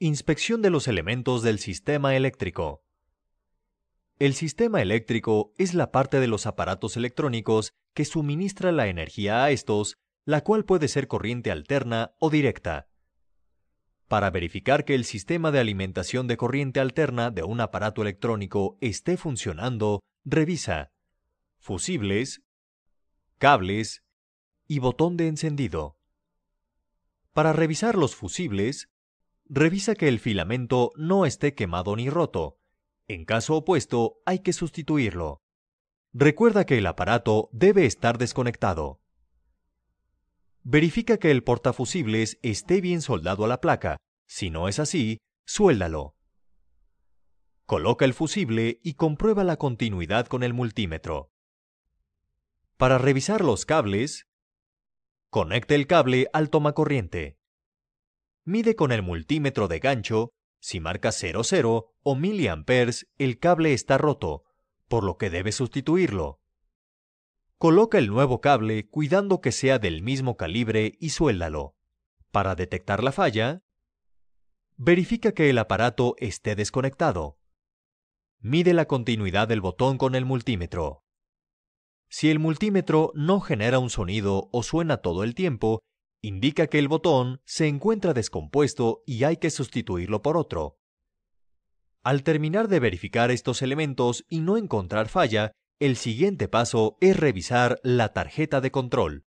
Inspección de los elementos del sistema eléctrico. El sistema eléctrico es la parte de los aparatos electrónicos que suministra la energía a estos, la cual puede ser corriente alterna o directa. Para verificar que el sistema de alimentación de corriente alterna de un aparato electrónico esté funcionando, revisa fusibles, cables y botón de encendido. Para revisar los fusibles, Revisa que el filamento no esté quemado ni roto. En caso opuesto, hay que sustituirlo. Recuerda que el aparato debe estar desconectado. Verifica que el portafusibles esté bien soldado a la placa. Si no es así, suéldalo. Coloca el fusible y comprueba la continuidad con el multímetro. Para revisar los cables, conecte el cable al tomacorriente mide con el multímetro de gancho si marca 00 o mA el cable está roto, por lo que debe sustituirlo. Coloca el nuevo cable cuidando que sea del mismo calibre y suéldalo. Para detectar la falla, verifica que el aparato esté desconectado. Mide la continuidad del botón con el multímetro. Si el multímetro no genera un sonido o suena todo el tiempo, indica que el botón se encuentra descompuesto y hay que sustituirlo por otro. Al terminar de verificar estos elementos y no encontrar falla, el siguiente paso es revisar la tarjeta de control.